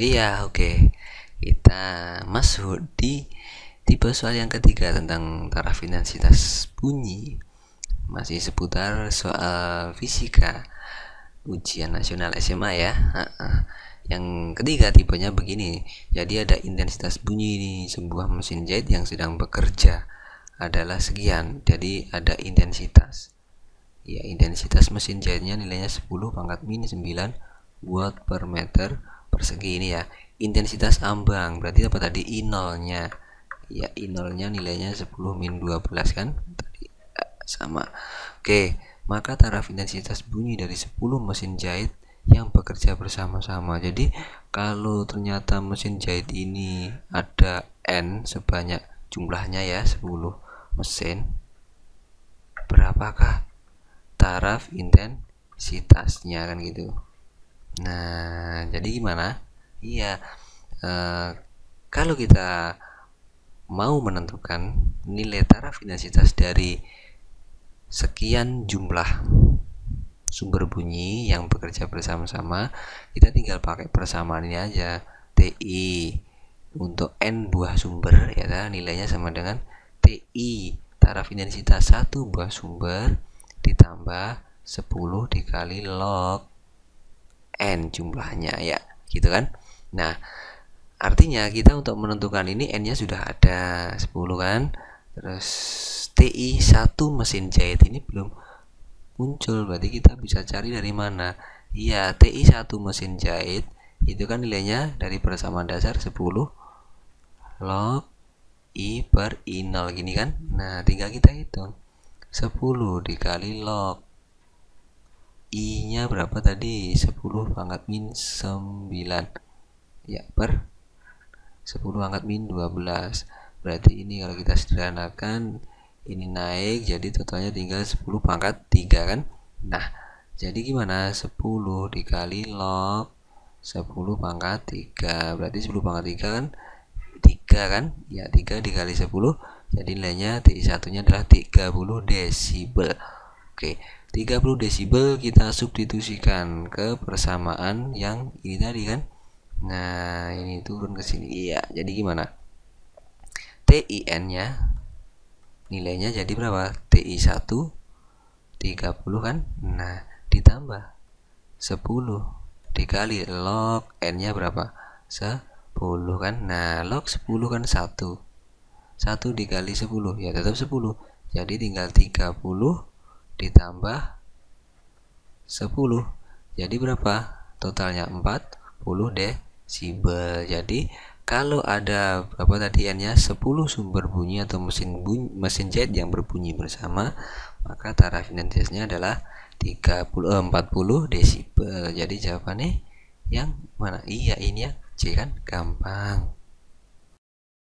Iya, oke. Okay. Kita masuk di tipe soal yang ketiga tentang taraf intensitas bunyi. Masih seputar soal fisika ujian nasional SMA ya. Yang ketiga tipenya begini. Jadi ada intensitas bunyi ini sebuah mesin jahit yang sedang bekerja adalah sekian. Jadi ada intensitas. Ya, intensitas mesin jahitnya nilainya 10 pangkat minus 9 watt per meter persegi ini ya intensitas ambang berarti apa tadi i nolnya ya i nolnya nilainya 10 min 12 kan tadi eh, sama oke maka taraf intensitas bunyi dari 10 mesin jahit yang bekerja bersama-sama jadi kalau ternyata mesin jahit ini ada n sebanyak jumlahnya ya 10 mesin berapakah taraf intensitasnya kan gitu nah jadi gimana iya e, kalau kita mau menentukan nilai taraf intensitas dari sekian jumlah sumber bunyi yang bekerja bersama-sama kita tinggal pakai persamaan ini aja TI untuk N buah sumber ya kan? nilainya sama dengan TI taraf intensitas satu buah sumber ditambah 10 dikali log n jumlahnya ya gitu kan nah artinya kita untuk menentukan ini n nya sudah ada 10 kan terus ti 1 mesin jahit ini belum muncul berarti kita bisa cari dari mana iya ti 1 mesin jahit itu kan nilainya dari persamaan dasar 10 log i per i 0 gini kan nah tinggal kita hitung 10 dikali log I nya berapa tadi 10 pangkat min 9 ya per 10 pangkat min 12 berarti ini kalau kita sederhanakan ini naik jadi totalnya tinggal 10 pangkat 3 kan nah jadi gimana 10 dikali log 10 pangkat 3 berarti 10 pangkat 3 kan 3 kan ya 3 dikali 10 jadi nilainya T1 nya adalah 30 desibel Oke, 30 desibel kita substitusikan ke persamaan yang ini tadi kan. Nah, ini turun ke sini. Iya, jadi gimana? TIN-nya nilainya jadi berapa? TI1 30 kan? Nah, ditambah 10 dikali log n-nya berapa? 10 kan? Nah, log 10 kan 1. 1 dikali 10 ya tetap 10. Jadi tinggal 30 ditambah 10 jadi berapa totalnya 40 desibel jadi kalau ada apa tadi n nya 10 sumber bunyi atau mesin bunyi, mesin jet yang berbunyi bersama maka taraf intensitasnya adalah 30 eh, 40 desibel jadi jawabannya yang mana iya ini ya C kan gampang